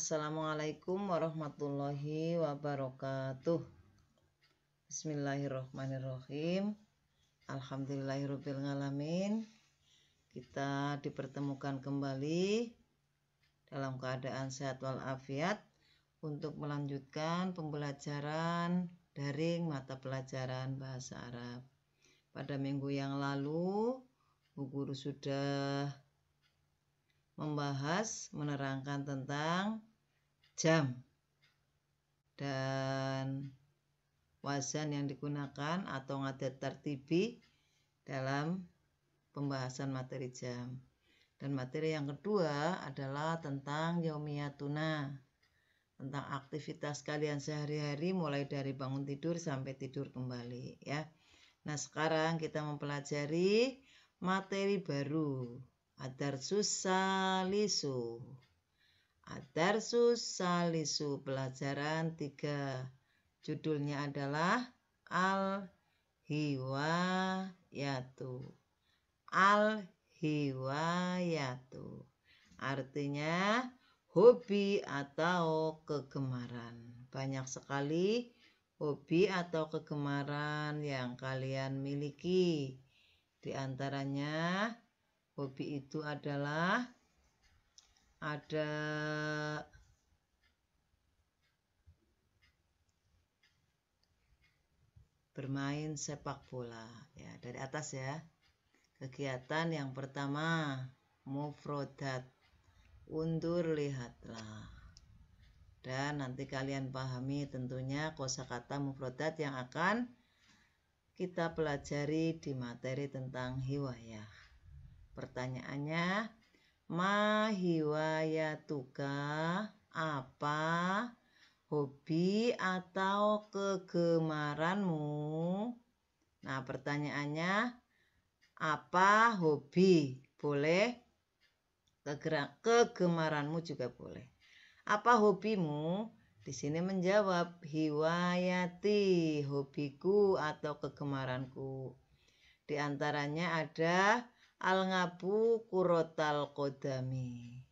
Assalamualaikum warahmatullahi wabarakatuh Bismillahirrohmanirrohim Alhamdulillahirrohmanirrohim Kita dipertemukan kembali Dalam keadaan sehat walafiat Untuk melanjutkan pembelajaran daring mata pelajaran bahasa Arab Pada minggu yang lalu Bu Guru sudah membahas menerangkan tentang jam dan wazan yang digunakan atau ngadat tertibi dalam pembahasan materi jam. Dan materi yang kedua adalah tentang yaumiyatuna, tentang aktivitas kalian sehari-hari mulai dari bangun tidur sampai tidur kembali ya. Nah, sekarang kita mempelajari materi baru, adar susalisu. Adarsus Salisu pelajaran 3 judulnya adalah Al Hiwayatu Al Hiwayatu artinya hobi atau kegemaran banyak sekali hobi atau kegemaran yang kalian miliki di antaranya hobi itu adalah ada bermain sepak bola ya dari atas ya kegiatan yang pertama mufrodat undur lihatlah dan nanti kalian pahami tentunya kosakata mufrodat yang akan kita pelajari di materi tentang hiwayah pertanyaannya mahiwayatuka apa hobi atau kegemaranmu? Nah, pertanyaannya apa hobi? Boleh kegemaranmu juga boleh. Apa hobimu? Di sini menjawab hiwayati, hobiku atau kegemaranku. Di antaranya ada Al-ngabu kurotal kodami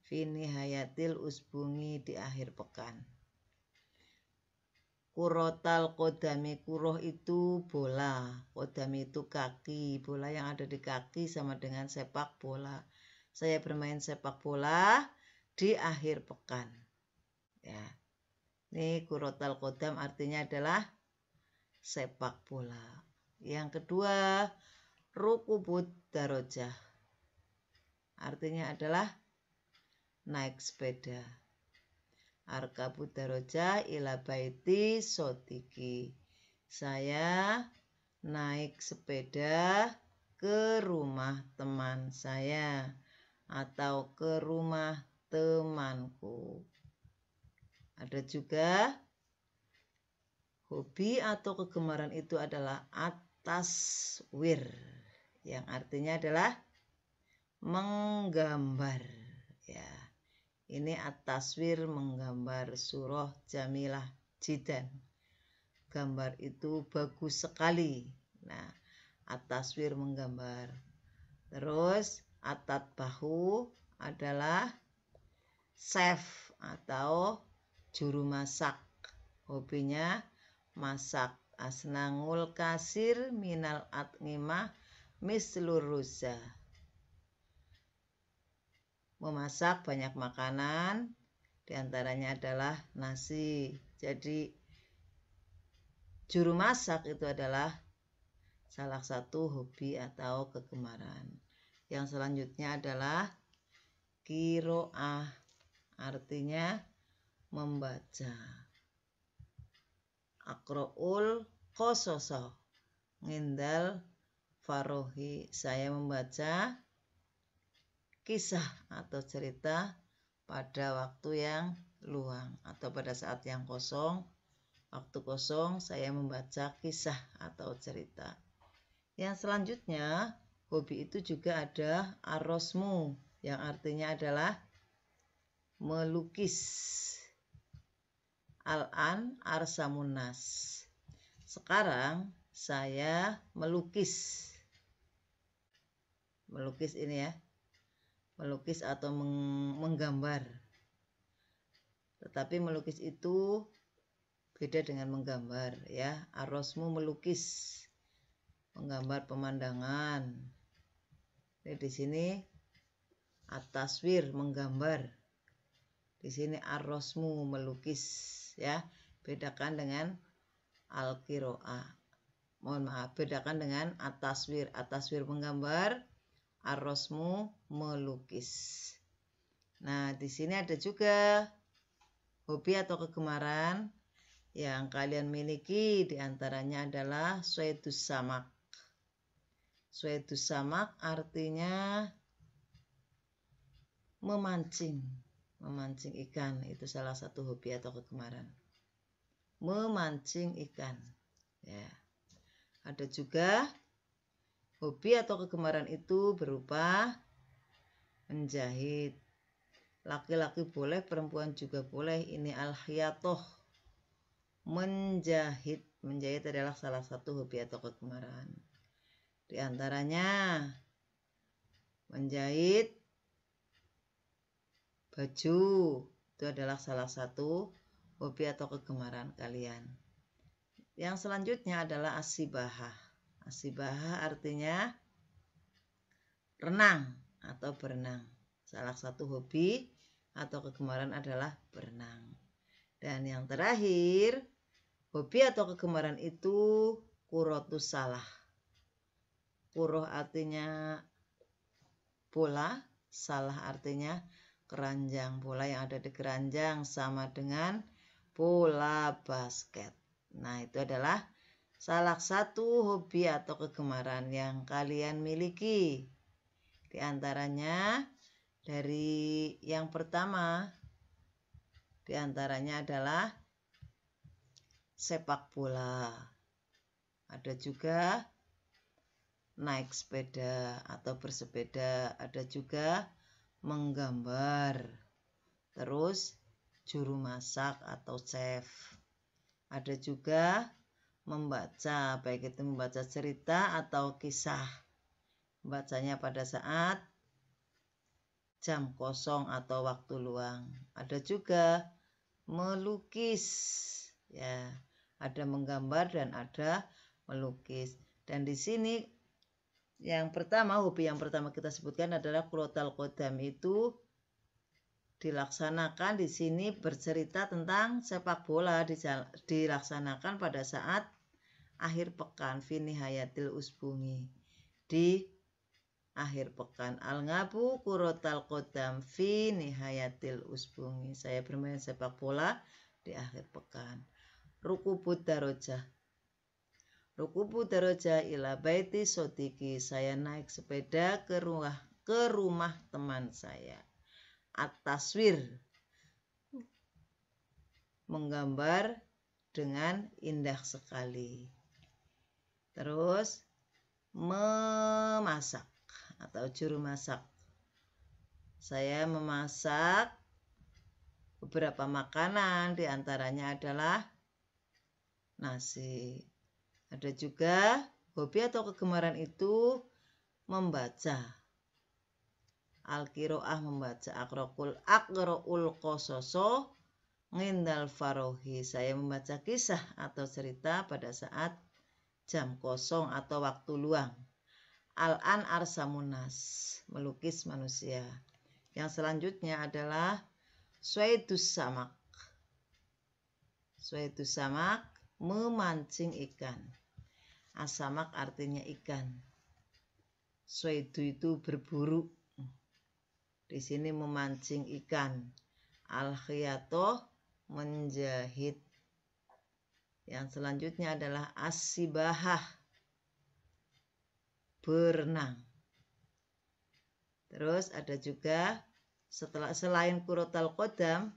Fini hayatil usbungi di akhir pekan Kurotal kodami kuroh itu bola Kodami itu kaki Bola yang ada di kaki sama dengan sepak bola Saya bermain sepak bola di akhir pekan ya Ini kurotal kodam artinya adalah sepak bola Yang kedua, rukubut darojah. Artinya adalah naik sepeda. Arkabut darojah ila baiti sotiki. Saya naik sepeda ke rumah teman saya atau ke rumah temanku. Ada juga hobi atau kegemaran itu adalah at taswir yang artinya adalah menggambar ya ini at menggambar surah jamilah jidan gambar itu bagus sekali nah at menggambar terus atat bahu adalah chef atau juru masak hobinya masak asnangul kasir minal atnimah mislur ruza memasak banyak makanan diantaranya adalah nasi jadi juru masak itu adalah salah satu hobi atau kegemaran yang selanjutnya adalah kiroah artinya membaca akroul kososo ngindal farohi saya membaca kisah atau cerita pada waktu yang luang atau pada saat yang kosong waktu kosong saya membaca kisah atau cerita yang selanjutnya hobi itu juga ada arosmu yang artinya adalah melukis Al-an arsamunas. Sekarang saya melukis. Melukis ini ya. Melukis atau menggambar. Tetapi melukis itu beda dengan menggambar ya. Arosmu melukis. Menggambar pemandangan. Ini di sini ataswir menggambar. Di sini arosmu melukis ya bedakan dengan al -kiroa. mohon maaf bedakan dengan ataswir ataswir menggambar arrosmu melukis nah di sini ada juga hobi atau kegemaran yang kalian miliki diantaranya adalah suetus samak suetus samak artinya memancing memancing ikan itu salah satu hobi atau kegemaran memancing ikan ya ada juga hobi atau kegemaran itu berupa menjahit laki-laki boleh perempuan juga boleh ini al menjahit menjahit adalah salah satu hobi atau kegemaran di antaranya menjahit Baju itu adalah salah satu hobi atau kegemaran kalian. Yang selanjutnya adalah asibaha. Asibaha artinya renang atau berenang. Salah satu hobi atau kegemaran adalah berenang. Dan yang terakhir, hobi atau kegemaran itu kurotus salah. Kuroh artinya bola, salah artinya keranjang. Bola yang ada di keranjang sama dengan bola basket. Nah, itu adalah salah satu hobi atau kegemaran yang kalian miliki. Di antaranya dari yang pertama di antaranya adalah sepak bola. Ada juga naik sepeda atau bersepeda, ada juga menggambar. Terus juru masak atau chef. Ada juga membaca, baik itu membaca cerita atau kisah. Bacanya pada saat jam kosong atau waktu luang. Ada juga melukis. Ya, ada menggambar dan ada melukis. Dan di sini yang pertama, hobi yang pertama kita sebutkan adalah Kurotal Kodam itu dilaksanakan di sini bercerita tentang sepak bola dilaksanakan pada saat akhir pekan Fini Hayatil Usbungi di akhir pekan Al-Ngabu Kurotal Kodam Fini Hayatil Usbungi saya bermain sepak bola di akhir pekan Ruku Buddha Rukubu daraja ila baiti sodiki. Saya naik sepeda ke rumah ke rumah teman saya. Ataswir menggambar dengan indah sekali. Terus memasak atau juru masak. Saya memasak beberapa makanan diantaranya adalah nasi. Ada juga hobi atau kegemaran itu membaca. Al-Qiro'ah membaca akrokul akroul kososo ngindal farohi. Saya membaca kisah atau cerita pada saat jam kosong atau waktu luang. Al-an arsamunas, melukis manusia. Yang selanjutnya adalah Suaidus samak. Suaidus samak, memancing ikan. Asamak artinya ikan. Suedu itu berburu. Di sini memancing ikan. al menjahit. Yang selanjutnya adalah asibahah. Berenang. Terus ada juga setelah selain kurotal kodam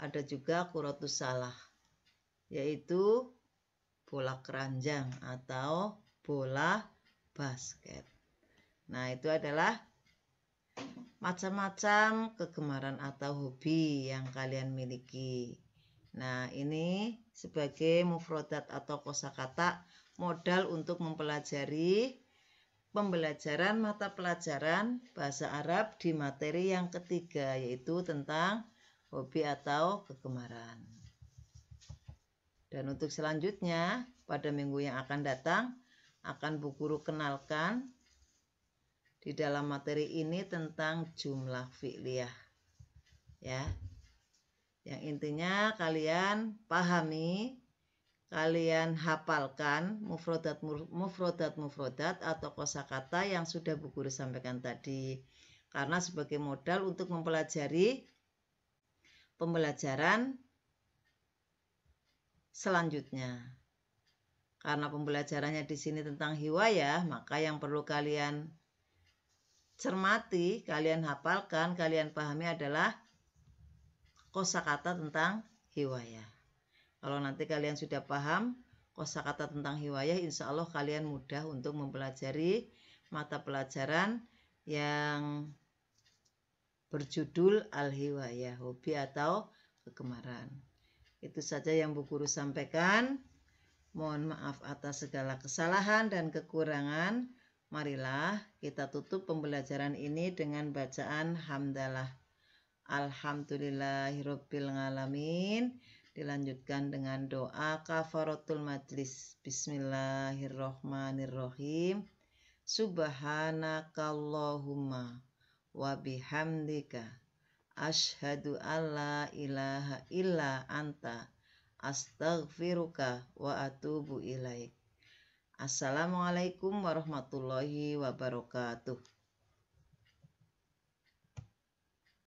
ada juga kurotus salah yaitu bola keranjang atau bola basket. Nah, itu adalah macam-macam kegemaran atau hobi yang kalian miliki. Nah, ini sebagai mufrodat atau kosakata modal untuk mempelajari pembelajaran mata pelajaran bahasa Arab di materi yang ketiga yaitu tentang hobi atau kegemaran. Dan untuk selanjutnya, pada minggu yang akan datang, akan Bu Guru kenalkan di dalam materi ini tentang jumlah fi'liyah. Ya. Yang intinya kalian pahami, kalian hafalkan mufrodat mufrodat mufrodat atau kosakata yang sudah Bu Guru sampaikan tadi. Karena sebagai modal untuk mempelajari pembelajaran selanjutnya. Karena pembelajarannya di sini tentang hiwayah, maka yang perlu kalian cermati, kalian hafalkan, kalian pahami adalah kosakata tentang hiwayah. Kalau nanti kalian sudah paham kosakata tentang hiwayah, insya Allah kalian mudah untuk mempelajari mata pelajaran yang berjudul al-hiwayah, hobi atau kegemaran. Itu saja yang Bu Guru sampaikan. Mohon maaf atas segala kesalahan dan kekurangan. Marilah kita tutup pembelajaran ini dengan bacaan hamdalah. alamin. Dilanjutkan dengan doa kafaratul majlis. Bismillahirrohmanirrohim. Subhanakallahumma wa bihamdika Ashadu alla ilaha illa anta astaghfiruka wa atubu ilaih. Assalamualaikum warahmatullahi wabarakatuh.